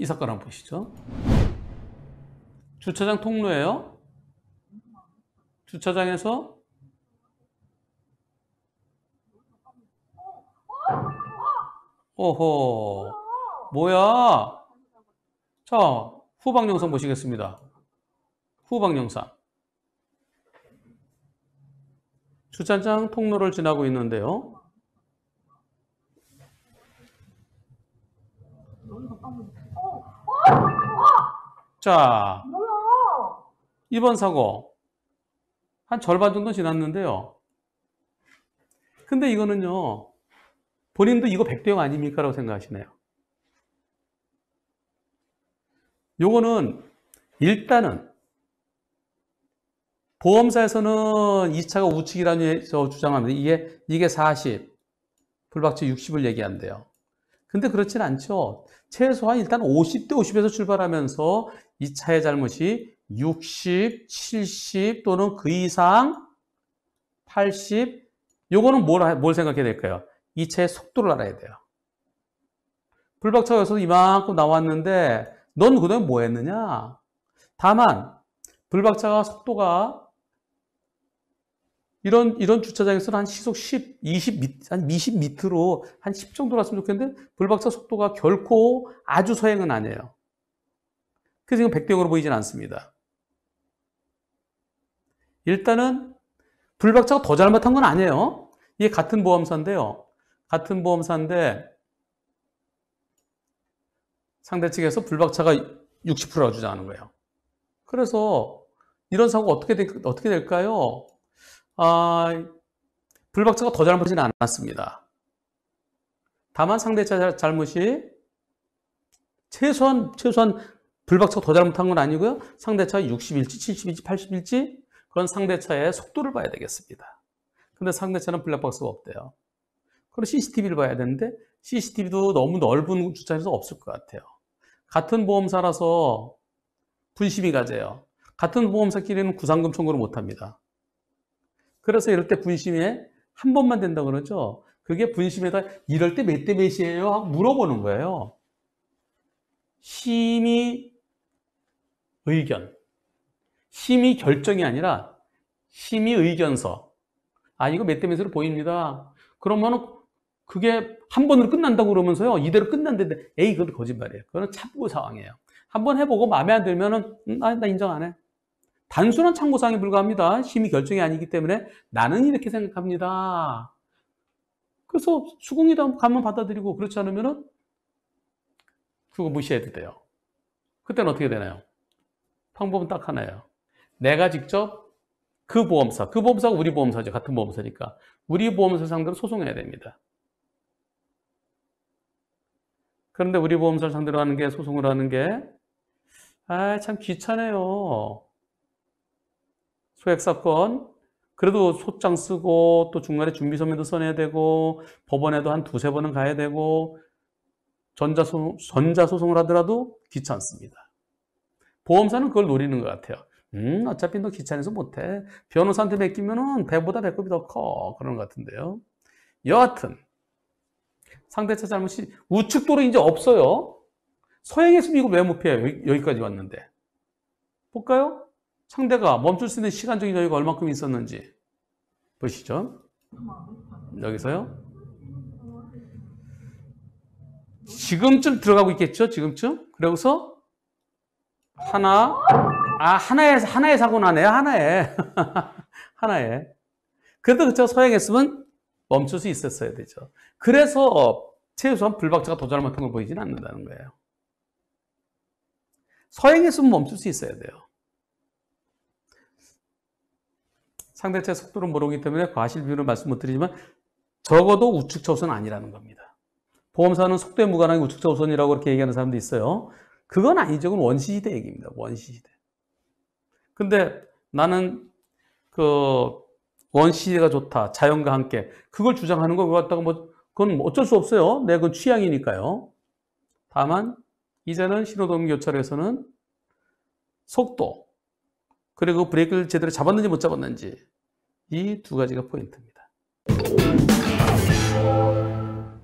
이 사건 한번 보시죠. 주차장 통로예요. 주차장에서 오호 뭐야 자 후방 영상 보시겠습니다 후방 영상 주차장 통로를 지나고 있는데요 자, 이번 사고. 한 절반 정도 지났는데요. 근데 이거는요, 본인도 이거 100대 0 아닙니까? 라고 생각하시네요. 요거는 일단은 보험사에서는 2차가 우측이라는 주장합니다. 이게, 이게 40, 불박치 60을 얘기한대요. 근데 그렇진 않죠. 최소한 일단 50대 50에서 출발하면서 이 차의 잘못이 60, 70 또는 그 이상 80 요거는 뭘, 뭘 생각해야 될까요? 이 차의 속도를 알아야 돼요. 불박차가여기서 이만큼 나왔는데 넌 그동안 뭐 했느냐? 다만 불박차가 속도가 이런, 이런 주차장에서는 한 시속 10, 20 밑, 한20 밑으로 한 10 정도 났으면 좋겠는데 블박차 속도가 결코 아주 서행은 아니에요. 그래서 지금 100대형으로 보이진 않습니다. 일단은 불박차가 더 잘못한 건 아니에요. 이게 같은 보험사인데요. 같은 보험사인데 상대 측에서 불박차가 60%라 주장하는 거예요. 그래서 이런 사고가 어떻게, 되, 어떻게 될까요? 아, 불박자가 더 잘못이진 않았습니다. 다만 상대자 잘못이 최소한 최소한 불박차가 더 잘못한 건 아니고요. 상대차 60일지 70일지 80일지 그런 상대차의 속도를 봐야 되겠습니다. 근데 상대차는 블랙박스가 없대요. 그럼 CCTV를 봐야 되는데 CCTV도 너무 넓은 주차장에서 없을 것 같아요. 같은 보험사라서 분심이 가져요. 같은 보험사끼리는 구상금 청구를 못합니다. 그래서 이럴 때 분심에 한 번만 된다 고 그러죠. 그게 분심에다 이럴 때 몇 대 몇이에요? 하고 물어보는 거예요. 심의 의견. 심의 결정이 아니라 심의 의견서. 아, 이거 몇 대 몇으로 보입니다. 그러면 그게 한 번으로 끝난다고 그러면서요. 이대로 끝난다는데 에이, 그건 거짓말이에요. 그거는 참고 상황이에요. 한 번 해보고 마음에 안 들면은 음, 아, 나 인정 안 해. 단순한 참고사항에 불과합니다. 심의 결정이 아니기 때문에 나는 이렇게 생각합니다. 그래서 수긍이도 한번 받아들이고 그렇지 않으면은 그거 무시해도 돼요. 그때는 어떻게 되나요? 방법은 딱 하나예요. 내가 직접 그 보험사, 그 보험사가 우리 보험사죠. 같은 보험사니까. 우리 보험사 상대로 소송해야 됩니다. 그런데 우리 보험사를 상대로 하는 게 소송을 하는 게 아, 참 귀찮아요. 소액 사건 그래도 소장 쓰고 또 중간에 준비서면도 써내야 되고 법원에도 한 두세 번은 가야 되고 전자소송, 전자소송을 하더라도 귀찮습니다. 보험사는 그걸 노리는 것 같아요. 음, 어차피 너 귀찮아서 못해. 변호사한테 맡기면은 배보다 배꼽이 더 커. 그런 것 같은데요. 여하튼, 상대차 잘못이 우측도로 이제 없어요. 서행했으면 이걸 왜못 피해요? 여기까지 왔는데. 볼까요? 상대가 멈출 수 있는 시간적인 여유가 얼만큼 있었는지 보시죠. 여기서요. 지금쯤 들어가고 있겠죠? 지금쯤? 그러고서 하나, 아, 하나에, 하나에 사고 나네요. 하나에. 하나에. 그래도 그쵸? 서행했으면 멈출 수 있었어야 되죠. 그래서 최소한 불박자가 도전할 만큼 보이진 않는다는 거예요. 서행했으면 멈출 수 있어야 돼요. 상대체 속도를 모르기 때문에 과실 비율을 말씀 못 드리지만 적어도 우측 저선 아니라는 겁니다. 보험사는 속도에 무관하게 우측 저선이라고 그렇게 얘기하는 사람도 있어요. 그건 아니죠. 그건 원시시대 얘기입니다. 원시시대. 근데 나는 그 원시시대가 좋다. 자연과 함께. 그걸 주장하는 거 그거 다고뭐 그건 뭐 어쩔 수 없어요. 내 그건 취향이니까요. 다만 이제는 신호등 교차로에서는 속도, 그리고 브레이크를 제대로 잡았는지 못 잡았는지 이 두 가지가 포인트입니다.